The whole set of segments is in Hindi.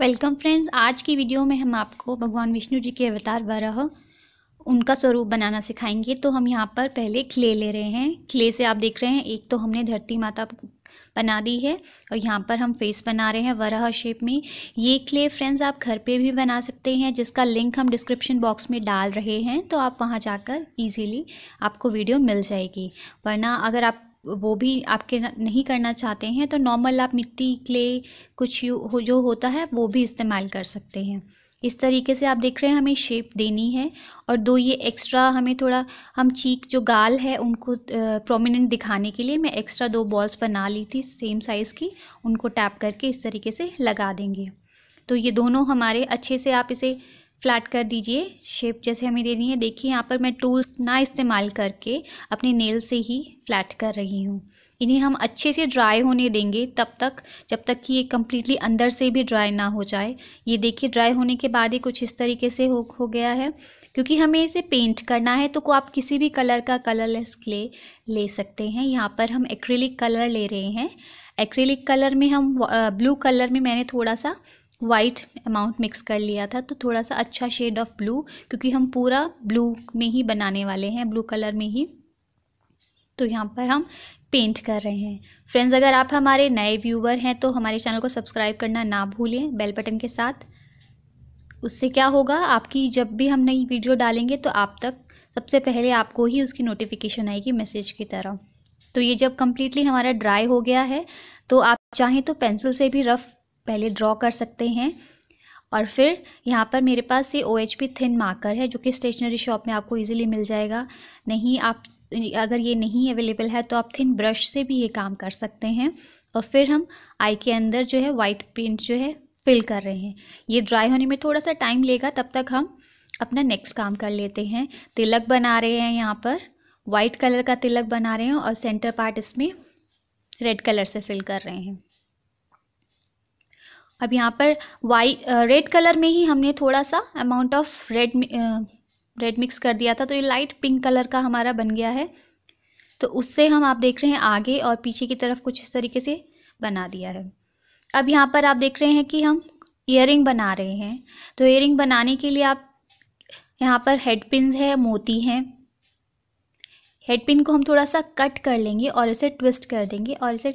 वेलकम फ्रेंड्स आज की वीडियो में हम आपको भगवान विष्णु जी के अवतार वरह उनका स्वरूप बनाना सिखाएंगे तो हम यहाँ पर पहले क्ले ले रहे हैं क्ले से आप देख रहे हैं एक तो हमने धरती माता बना दी है और यहाँ पर हम फेस बना रहे हैं वरह शेप में ये क्ले फ्रेंड्स आप घर पे भी बना सकते हैं जिसका लिंक हम डिस्क्रिप्शन बॉक्स में डाल रहे हैं तो आप वहाँ जाकर ईजीली आपको वीडियो मिल जाएगी वरना अगर आप वो भी आपके नहीं करना चाहते हैं तो नॉर्मल आप मिट्टी क्ले कुछ हो जो होता है वो भी इस्तेमाल कर सकते हैं इस तरीके से आप देख रहे हैं हमें शेप देनी है और दो ये एक्स्ट्रा हमें थोड़ा हम चीक जो गाल है उनको प्रोमिनेंट दिखाने के लिए मैं एक्स्ट्रा दो बॉल्स बना ली थी सेम साइज़ की उनको टैप करके इस तरीके से लगा देंगे तो ये दोनों हमारे अच्छे से आप इसे फ्लैट कर दीजिए शेप जैसे हमें देनी है देखिए यहाँ पर मैं टूल्स ना इस्तेमाल करके अपने नेल से ही फ्लैट कर रही हूँ इन्हें हम अच्छे से ड्राई होने देंगे तब तक जब तक कि ये कम्प्लीटली अंदर से भी ड्राई ना हो जाए ये देखिए ड्राई होने के बाद ही कुछ इस तरीके से हो हो गया है क्योंकि हमें इसे पेंट करना है तो को आप किसी भी कलर का कलरलेस क्ले ले सकते हैं यहाँ पर हम एक्रेलिक कलर ले रहे हैं एक्रेलिक कलर में हम ब्लू कलर में मैंने थोड़ा सा वाइट अमाउंट मिक्स कर लिया था तो थोड़ा सा अच्छा शेड ऑफ ब्लू क्योंकि हम पूरा ब्लू में ही बनाने वाले हैं ब्लू कलर में ही तो यहाँ पर हम पेंट कर रहे हैं फ्रेंड्स अगर आप हमारे नए व्यूवर हैं तो हमारे चैनल को सब्सक्राइब करना ना भूलें बेल बटन के साथ उससे क्या होगा आपकी जब भी हम नई वीडियो डालेंगे तो आप तक सबसे पहले आपको ही उसकी नोटिफिकेशन आएगी मैसेज की तरह तो ये जब कम्प्लीटली हमारा ड्राई हो गया है तो आप चाहें तो पेंसिल से भी रफ़ पहले ड्रॉ कर सकते हैं और फिर यहाँ पर मेरे पास ये O H P thin marker है जो कि स्टेशनरी शॉप में आपको ईजिली मिल जाएगा नहीं आप अगर ये नहीं अवेलेबल है तो आप थिन ब्रश से भी ये काम कर सकते हैं और फिर हम आई के अंदर जो है वाइट पेंट जो है फिल कर रहे हैं ये ड्राई होने में थोड़ा सा टाइम लेगा तब तक हम अपना नेक्स्ट काम कर लेते हैं तिलक बना रहे हैं यहाँ पर वाइट कलर का तिलक बना रहे हैं और सेंटर पार्ट इसमें रेड कलर से फिल कर रहे हैं अब यहाँ पर वाई रेड कलर में ही हमने थोड़ा सा amount of red red mix कर दिया था तो ये लाइट पिंक कलर का हमारा बन गया है तो उससे हम आप देख रहे हैं आगे और पीछे की तरफ कुछ इस तरीके से बना दिया है अब यहाँ पर आप देख रहे हैं कि हम इयर बना रहे हैं तो इयर बनाने के लिए आप यहाँ पर हेड पिन है मोती हैं हेड पिन को हम थोड़ा सा कट कर लेंगे और इसे ट्विस्ट कर देंगे और इसे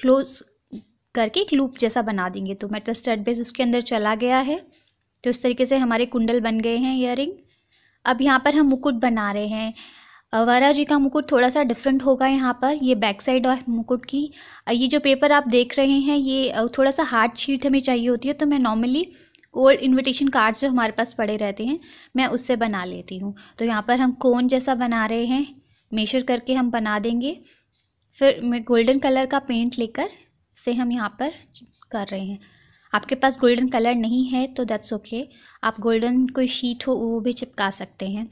क्लोज करके एक लूप जैसा बना देंगे तो स्टड बेस उसके अंदर चला गया है तो इस तरीके से हमारे कुंडल बन गए हैं रिंग अब यहाँ पर हम मुकुट बना रहे हैं वारा जी का मुकुट थोड़ा सा डिफरेंट होगा यहाँ पर ये बैक साइड ऑफ मुकुट की ये जो पेपर आप देख रहे हैं ये थोड़ा सा हार्ड शीट हमें चाहिए होती है तो मैं नॉर्मली ओल्ड इनविटेशन कार्ड जो हमारे पास पड़े रहते हैं मैं उससे बना लेती हूँ तो यहाँ पर हम कोन जैसा बना रहे हैं मेशर करके हम बना देंगे फिर मैं गोल्डन कलर का पेंट लेकर से हम यहाँ पर कर रहे हैं आपके पास गोल्डन कलर नहीं है तो दैट्स ओके okay. आप गोल्डन कोई शीट हो वो भी चिपका सकते हैं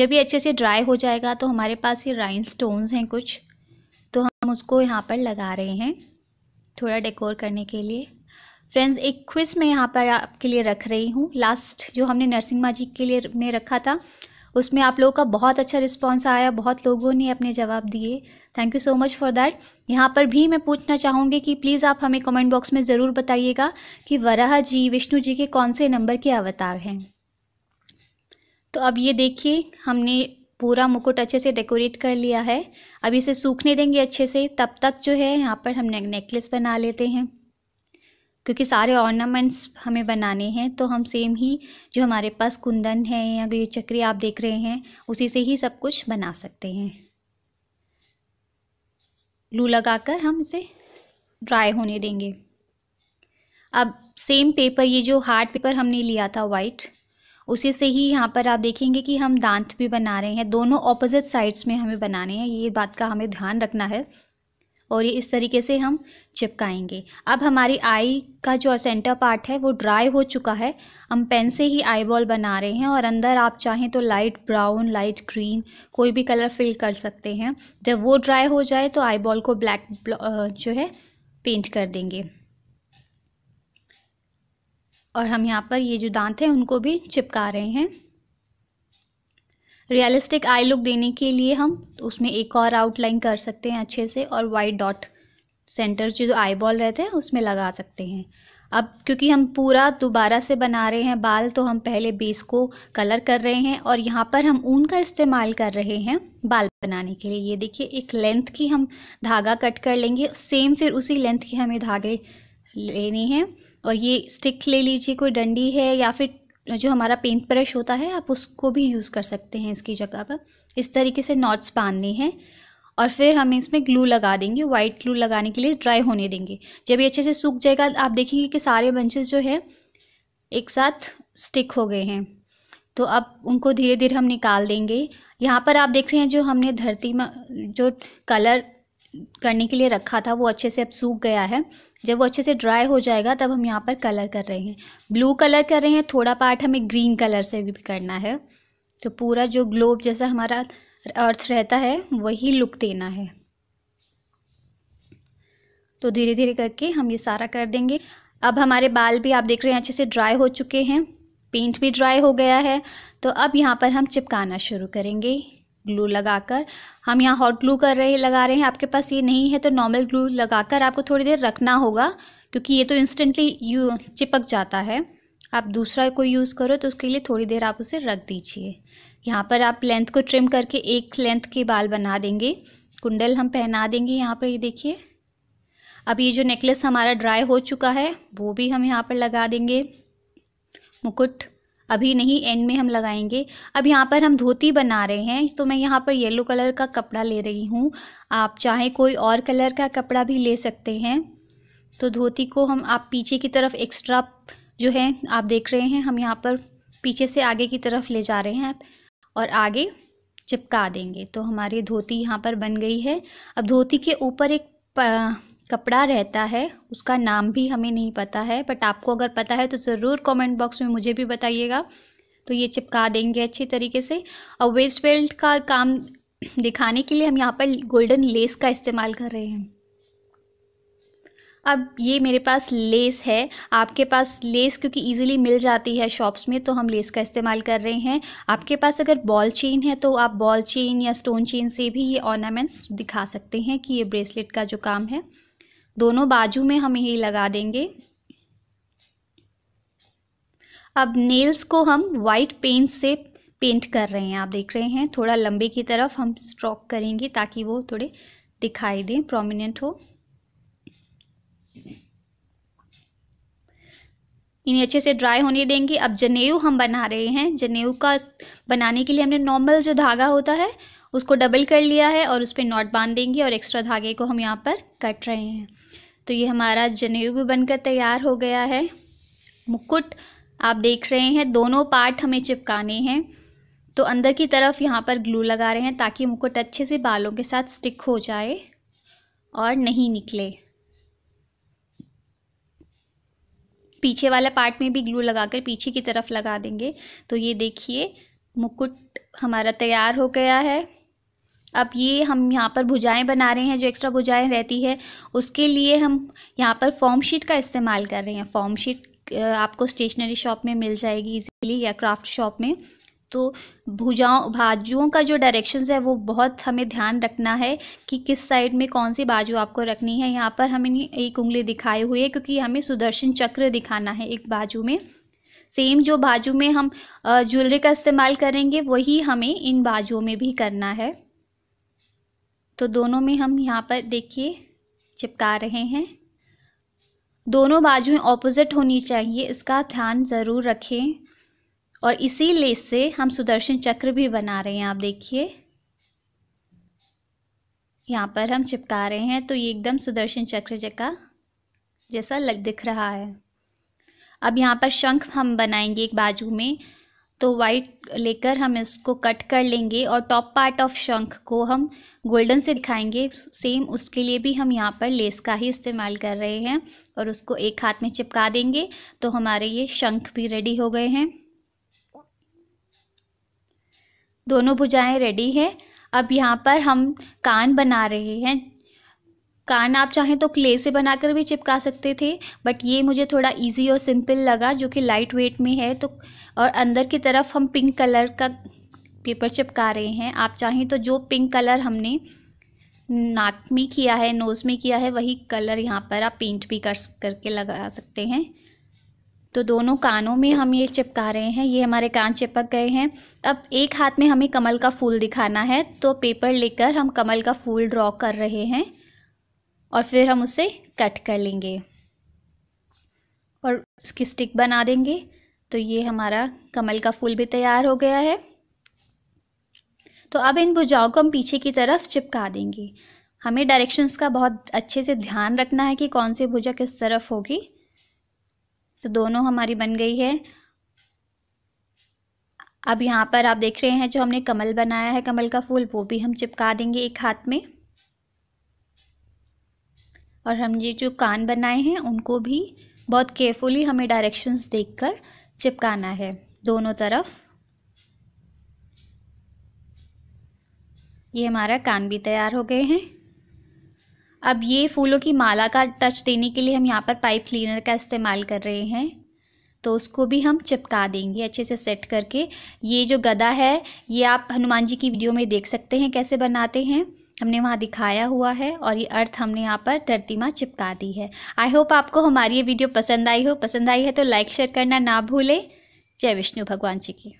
जब ये अच्छे से ड्राई हो जाएगा तो हमारे पास ये राइन स्टोन्स हैं कुछ तो हम उसको यहाँ पर लगा रहे हैं थोड़ा डेकोर करने के लिए फ्रेंड्स एक क्विज मैं यहाँ पर आपके लिए रख रही हूँ लास्ट जो हमने नरसिंह माजी के लिए में रखा था उसमें आप लोगों का बहुत अच्छा रिस्पॉन्स आया बहुत लोगों ने अपने जवाब दिए thank you so much for that यहाँ पर भी मैं पूछना चाहूँगी कि प्लीज़ आप हमें कमेंट बॉक्स में ज़रूर बताइएगा कि वराह जी विष्णु जी के कौन से नंबर के अवतार हैं तो अब ये देखिए हमने पूरा मुकुट अच्छे से डेकोरेट कर लिया है अब इसे सूखने देंगे अच्छे से तब तक जो है यहाँ पर हम नेकलेस बना लेते हैं क्योंकि सारे ऑर्नामेंट्स हमें बनाने हैं तो हम सेम ही जो हमारे पास कुंदन है या ये चक्री आप देख रहे हैं उसी से ही सब कुछ बना सकते हैं लू लगाकर हम इसे ड्राई होने देंगे अब सेम पेपर ये जो हार्ड पेपर हमने लिया था वाइट उसी से ही यहाँ पर आप देखेंगे कि हम दांत भी बना रहे हैं दोनों ऑपोजिट साइड्स में हमें बनाने हैं ये बात का हमें ध्यान रखना है और ये इस तरीके से हम चिपकाएंगे अब हमारी आई का जो सेंटर पार्ट है वो ड्राई हो चुका है हम पेन से ही आई बॉल बना रहे हैं और अंदर आप चाहें तो लाइट ब्राउन लाइट ग्रीन कोई भी कलर फिल कर सकते हैं जब वो ड्राई हो जाए तो आई बॉल को ब्लैक जो है पेंट कर देंगे और हम यहाँ पर ये जो दांत हैं उनको भी चिपका रहे हैं रियलिस्टिक आई लुक देने के लिए हम उसमें एक और आउटलाइन कर सकते हैं अच्छे से और वाइट डॉट सेंटर जो आई बॉल रहते हैं उसमें लगा सकते हैं अब क्योंकि हम पूरा दोबारा से बना रहे हैं बाल तो हम पहले बेस को कलर कर रहे हैं और यहाँ पर हम ऊन का इस्तेमाल कर रहे हैं बाल बनाने के लिए ये देखिए एक लेंथ की हम धागा कट कर लेंगे सेम फिर उसी लेंथ की हमें धागे लेने हैं और ये स्टिक ले लीजिए कोई डंडी है या फिर जो हमारा पेंट ब्रश होता है आप उसको भी यूज़ कर सकते हैं इसकी जगह पर इस तरीके से नॉट्स बांधने हैं और फिर हम इसमें ग्लू लगा देंगे वाइट ग्लू लगाने के लिए ड्राई होने देंगे जब ये अच्छे से सूख जाएगा आप देखेंगे कि सारे बंचेस जो है एक साथ स्टिक हो गए हैं तो अब उनको धीरे धीरे हम निकाल देंगे यहाँ पर आप देख रहे हैं जो हमने धरती में जो कलर करने के लिए रखा था वो अच्छे से अब सूख गया है जब वो अच्छे से ड्राई हो जाएगा तब हम यहाँ पर कलर कर रहे हैं ब्लू कलर कर रहे हैं थोड़ा पार्ट हमें ग्रीन कलर से भी करना है तो पूरा जो ग्लोब जैसा हमारा अर्थ रहता है वही लुक देना है तो धीरे धीरे करके हम ये सारा कर देंगे अब हमारे बाल भी आप देख रहे हैं अच्छे से ड्राई हो चुके हैं पेंट भी ड्राई हो गया है तो अब यहाँ पर हम चिपकाना शुरू करेंगे ग्लू लगाकर हम यहाँ हॉट ग्लू कर रहे लगा रहे हैं आपके पास ये नहीं है तो नॉर्मल ग्लू लगाकर आपको थोड़ी देर रखना होगा क्योंकि ये तो इंस्टेंटली यू चिपक जाता है आप दूसरा कोई यूज़ करो तो उसके लिए थोड़ी देर आप उसे रख दीजिए यहाँ पर आप लेंथ को ट्रिम करके एक लेंथ के बाल बना देंगे कुंडल हम पहना देंगे यहाँ पर ये देखिए अब ये जो नेकलेस हमारा ड्राई हो चुका है वो भी हम यहाँ पर लगा देंगे मुकुट अभी नहीं एंड में हम लगाएंगे अब यहाँ पर हम धोती बना रहे हैं तो मैं यहाँ पर येलो कलर का कपड़ा ले रही हूँ आप चाहे कोई और कलर का कपड़ा भी ले सकते हैं तो धोती को हम आप पीछे की तरफ एक्स्ट्रा जो है आप देख रहे हैं हम यहाँ पर पीछे से आगे की तरफ ले जा रहे हैं और आगे चिपका देंगे तो हमारी धोती यहाँ पर बन गई है अब धोती के ऊपर एक कपड़ा रहता है उसका नाम भी हमें नहीं पता है बट आपको अगर पता है तो ज़रूर कमेंट बॉक्स में मुझे भी बताइएगा तो ये चिपका देंगे अच्छे तरीके से और वेस्ट बेल्ट का काम दिखाने के लिए हम यहाँ पर गोल्डन लेस का इस्तेमाल कर रहे हैं अब ये मेरे पास लेस है आपके पास लेस क्योंकि इजीली मिल जाती है शॉप्स में तो हम लेस का इस्तेमाल कर रहे हैं आपके पास अगर बॉल चेन है तो आप बॉल चेन या स्टोन चेन से भी ये ऑर्नामेंट्स दिखा सकते हैं कि ये ब्रेसलेट का जो काम है दोनों बाजू में हम यही लगा देंगे अब नेल्स को हम वाइट पेंट से पेंट कर रहे हैं आप देख रहे हैं थोड़ा लंबे की तरफ हम स्ट्रोक करेंगे ताकि वो थोड़े दिखाई दें प्रोमिनेंट हो इन्हें अच्छे से ड्राई होने देंगे अब जनेऊ हम बना रहे हैं जनेऊ का बनाने के लिए हमने नॉर्मल जो धागा होता है उसको डबल कर लिया है और उस पर नॉट बांध देंगे और एक्स्ट्रा धागे को हम यहाँ पर कट रहे हैं तो ये हमारा जनेऊ भी बनकर तैयार हो गया है मुकुट आप देख रहे हैं दोनों पार्ट हमें चिपकाने हैं तो अंदर की तरफ यहाँ पर ग्लू लगा रहे हैं ताकि मुकुट अच्छे से बालों के साथ स्टिक हो जाए और नहीं निकले पीछे वाला पार्ट में भी ग्लू लगाकर पीछे की तरफ लगा देंगे तो ये देखिए मुकुट हमारा तैयार हो गया है अब ये हम यहाँ पर भुजाएं बना रहे हैं जो एक्स्ट्रा भुजाएं रहती है उसके लिए हम यहाँ पर फॉर्म शीट का इस्तेमाल कर रहे हैं फॉर्म शीट आपको स्टेशनरी शॉप में मिल जाएगी इजीली या क्राफ्ट शॉप में तो भुजाओं बाजुओं का जो डायरेक्शंस है वो बहुत हमें ध्यान रखना है कि किस साइड में कौन सी बाजू आपको रखनी है यहाँ पर हमें एक उंगली दिखाई हुई है क्योंकि हमें सुदर्शन चक्र दिखाना है एक बाजू में सेम जो बाजू में हम ज्वेलरी का इस्तेमाल करेंगे वही हमें इन बाजुओं में भी करना है तो दोनों में हम यहाँ पर देखिए चिपका रहे हैं दोनों बाजुएं ऑपोजिट होनी चाहिए इसका ध्यान ज़रूर रखें और इसी लेस से हम सुदर्शन चक्र भी बना रहे हैं आप देखिए यहाँ पर हम चिपका रहे हैं तो ये एकदम सुदर्शन चक्र जगह जैसा लग दिख रहा है अब यहाँ पर शंख हम बनाएंगे एक बाजू में तो वाइट लेकर हम इसको कट कर लेंगे और टॉप पार्ट ऑफ शंख को हम गोल्डन से दिखाएंगे सेम उसके लिए भी हम यहाँ पर लेस का ही इस्तेमाल कर रहे हैं और उसको एक हाथ में चिपका देंगे तो हमारे ये शंख भी रेडी हो गए हैं दोनों भुजाएं रेडी है अब यहाँ पर हम कान बना रहे हैं कान आप चाहें तो क्ले से बनाकर भी चिपका सकते थे बट ये मुझे थोड़ा इजी और सिंपल लगा जो कि लाइट वेट में है तो और अंदर की तरफ हम पिंक कलर का पेपर चिपका रहे हैं आप चाहें तो जो पिंक कलर हमने नाक में किया है नोज़ में किया है वही कलर यहाँ पर आप पेंट भी कर करके लगा सकते हैं तो दोनों कानों में हम ये चिपका रहे हैं ये हमारे कान चिपक गए हैं अब एक हाथ में हमें कमल का फूल दिखाना है तो पेपर लेकर हम कमल का फूल ड्रॉ कर रहे हैं और फिर हम उसे कट कर लेंगे और इसकी स्टिक बना देंगे तो ये हमारा कमल का फूल भी तैयार हो गया है तो अब इन भुजाओं को हम पीछे की तरफ चिपका देंगे हमें डायरेक्शंस का बहुत अच्छे से ध्यान रखना है कि कौन सी भुजा किस तरफ होगी तो दोनों हमारी बन गई है अब यहाँ पर आप देख रहे हैं जो हमने कमल बनाया है कमल का फूल वो भी हम चिपका देंगे एक हाथ में और हम ये जो कान बनाए हैं उनको भी बहुत केयरफुली हमें डायरेक्शंस देखकर चिपकाना है दोनों तरफ ये हमारा कान भी तैयार हो गए हैं अब ये फूलों की माला का टच देने के लिए हम यहाँ पर पाइप क्लीनर का इस्तेमाल कर रहे हैं तो उसको भी हम चिपका देंगे अच्छे से सेट करके ये जो गदा है ये आप हनुमान जी की वीडियो में देख सकते हैं कैसे बनाते हैं हमने वहाँ दिखाया हुआ है और ये अर्थ हमने यहाँ पर धरती माँ चिपका दी है आई होप आपको हमारी ये वीडियो पसंद आई हो पसंद आई है तो लाइक शेयर करना ना भूलें जय विष्णु भगवान जी की